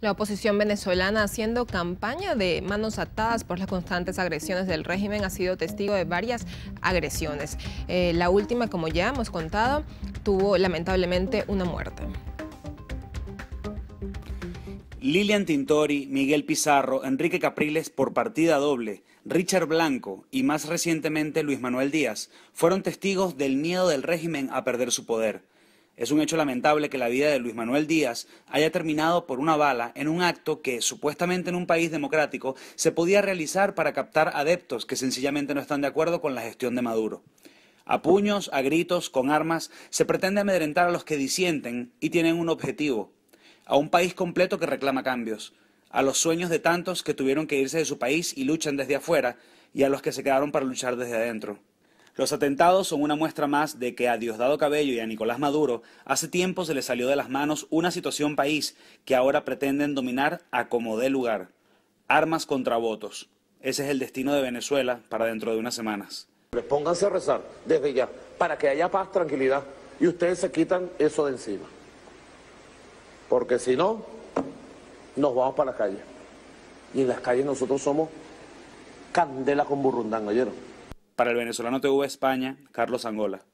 La oposición venezolana haciendo campaña de manos atadas por las constantes agresiones del régimen ha sido testigo de varias agresiones. Eh, la última, como ya hemos contado, tuvo lamentablemente una muerte. Lilian Tintori, Miguel Pizarro, Enrique Capriles por partida doble, Richard Blanco y más recientemente Luis Manuel Díaz fueron testigos del miedo del régimen a perder su poder. Es un hecho lamentable que la vida de Luis Manuel Díaz haya terminado por una bala en un acto que, supuestamente en un país democrático, se podía realizar para captar adeptos que sencillamente no están de acuerdo con la gestión de Maduro. A puños, a gritos, con armas, se pretende amedrentar a los que disienten y tienen un objetivo, a un país completo que reclama cambios, a los sueños de tantos que tuvieron que irse de su país y luchan desde afuera, y a los que se quedaron para luchar desde adentro. Los atentados son una muestra más de que a Diosdado Cabello y a Nicolás Maduro hace tiempo se les salió de las manos una situación país que ahora pretenden dominar a como dé lugar. Armas contra votos. Ese es el destino de Venezuela para dentro de unas semanas. Pónganse a rezar desde ya para que haya paz, tranquilidad y ustedes se quitan eso de encima. Porque si no, nos vamos para la calle. Y en las calles nosotros somos candela con burrundán, ¿oyeron? Para el venezolano TV España, Carlos Angola.